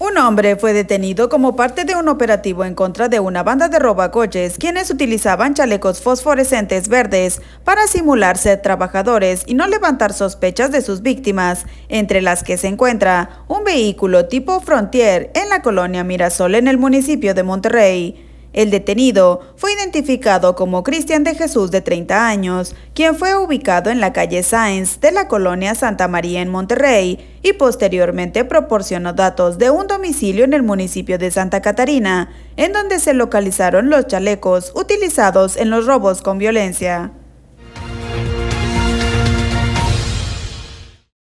Un hombre fue detenido como parte de un operativo en contra de una banda de robacoches quienes utilizaban chalecos fosforescentes verdes para simular ser trabajadores y no levantar sospechas de sus víctimas, entre las que se encuentra un vehículo tipo Frontier en la colonia Mirasol en el municipio de Monterrey. El detenido fue identificado como Cristian de Jesús de 30 años, quien fue ubicado en la calle Sáenz de la colonia Santa María en Monterrey y posteriormente proporcionó datos de un domicilio en el municipio de Santa Catarina, en donde se localizaron los chalecos utilizados en los robos con violencia.